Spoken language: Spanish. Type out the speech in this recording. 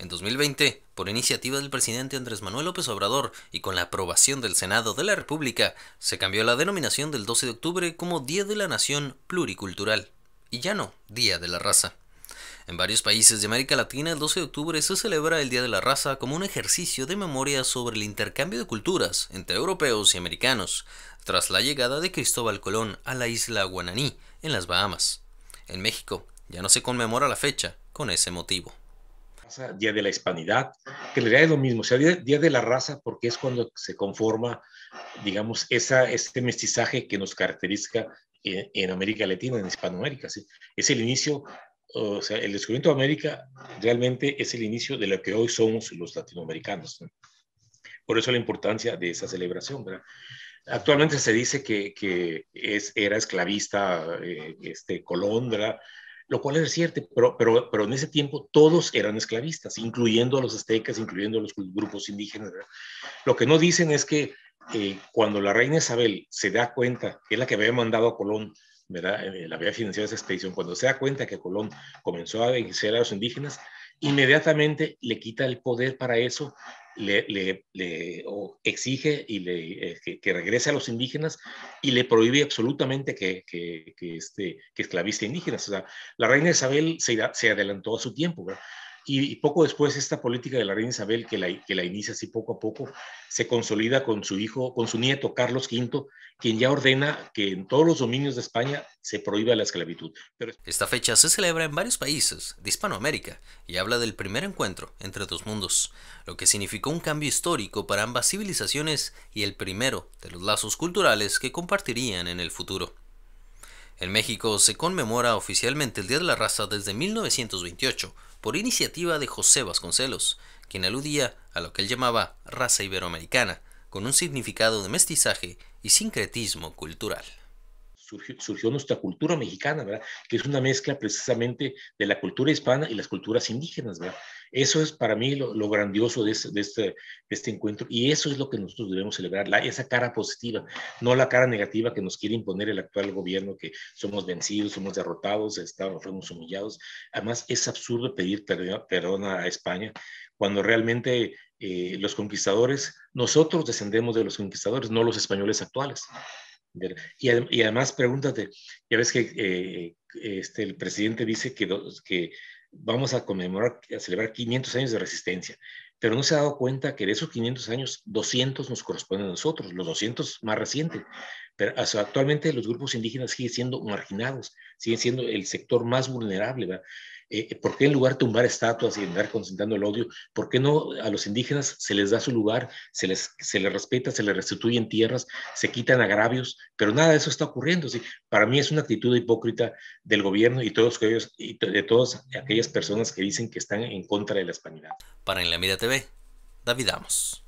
En 2020, por iniciativa del presidente Andrés Manuel López Obrador y con la aprobación del Senado de la República, se cambió la denominación del 12 de octubre como Día de la Nación Pluricultural, y ya no Día de la Raza. En varios países de América Latina, el 12 de octubre se celebra el Día de la Raza como un ejercicio de memoria sobre el intercambio de culturas entre europeos y americanos, tras la llegada de Cristóbal Colón a la isla Guananí, en las Bahamas. En México, ya no se conmemora la fecha con ese motivo. Día de la Hispanidad, que en realidad es lo mismo, o sea, día, de la raza porque es cuando se conforma, digamos, esa, este mestizaje que nos caracteriza en, América Latina, en Hispanoamérica. ¿sí? Es el inicio, o sea, el descubrimiento de América realmente es el inicio de lo que hoy somos los latinoamericanos. Por eso la importancia de esa celebración, ¿verdad? Actualmente se dice que, que es, era esclavista eh, este, Colondra, lo cual es cierto, pero, pero, pero en ese tiempo todos eran esclavistas, incluyendo a los aztecas, incluyendo a los grupos indígenas. Lo que no dicen es que eh, cuando la reina Isabel se da cuenta, que es la que había mandado a Colón, ¿verdad? Eh, la había financiado esa expedición, cuando se da cuenta que Colón comenzó a vencer a los indígenas, inmediatamente le quita el poder para eso le, exige y le, eh, que, regrese a los indígenas y le prohíbe absolutamente que, que, que este, indígenas. O sea, la reina Isabel se, se adelantó a su tiempo. Y, poco después esta política de la reina Isabel, que la, que la inicia así poco a poco, se consolida con su hijo, con su nieto Carlos V, quien ya ordena que en todos los dominios de España se prohíba la esclavitud. Esta fecha se celebra en varios países de Hispanoamérica y habla del primer encuentro entre dos mundos, lo que significó un cambio histórico para ambas civilizaciones y el primero de los lazos culturales que compartirían en el futuro. En México se conmemora oficialmente el Día de la Raza desde 1928 por iniciativa de José Vasconcelos, quien aludía a lo que él llamaba raza iberoamericana, con un significado de mestizaje y sincretismo cultural surgió, nuestra cultura mexicana, ¿verdad? Que es una mezcla precisamente de la cultura hispana y las culturas indígenas, ¿verdad? Eso es para mí lo, grandioso este, de, este, encuentro y eso es lo que nosotros debemos celebrar, esa cara positiva, no la cara negativa que nos quiere imponer el actual gobierno, que somos vencidos, somos derrotados, estamos, fuimos humillados. Además, es absurdo pedir perdón, a España cuando realmente eh, los conquistadores, nosotros descendemos de los conquistadores, no los españoles actuales. Y, además, pregúntate, ya ves que eh, este, el presidente dice que, que vamos a conmemorar, a celebrar 500 años de resistencia, pero no se ha dado cuenta que de esos 500 años, 200 nos corresponden a nosotros, los 200 más recientes. Pero actualmente los grupos indígenas siguen siendo marginados, siguen siendo el sector más vulnerable. Eh, eh, ¿Por qué en lugar de tumbar estatuas y andar concentrando el odio, por qué no a los indígenas se les da su lugar, se les, respeta, se les restituyen tierras, se quitan agravios? Pero nada de eso está ocurriendo. Para mí es una actitud hipócrita del gobierno y, todos y de todas aquellas personas que dicen que están en contra de la hispanidad. Para En la Mida TV, David Amos.